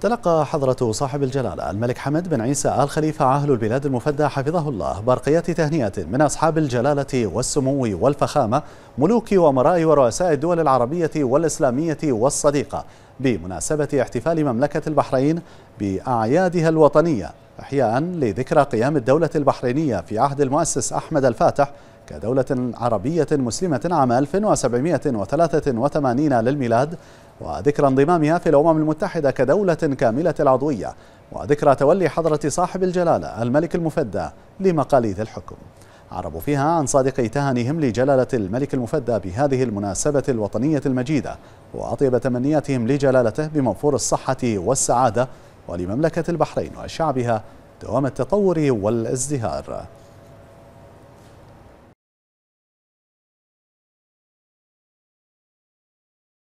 تلقى حضرة صاحب الجلالة الملك حمد بن عيسى آل خليفة عاهل البلاد المفدى حفظه الله برقيات تهنئة من أصحاب الجلالة والسمو والفخامة ملوك ومراء ورؤساء الدول العربية والإسلامية والصديقة بمناسبة احتفال مملكة البحرين بأعيادها الوطنية إحياء لذكرى قيام الدولة البحرينية في عهد المؤسس أحمد الفاتح كدولة عربية مسلمة عام 1783 للميلاد وذكرى انضمامها في الأمم المتحدة كدولة كاملة العضوية وذكرى تولي حضرة صاحب الجلالة الملك المفدى لمقاليد الحكم عربوا فيها عن صادق تهانيهم لجلالة الملك المفدى بهذه المناسبة الوطنية المجيدة وأطيب تمنياتهم لجلالته بموفور الصحة والسعادة ولمملكة البحرين وشعبها دوام التطور والازدهار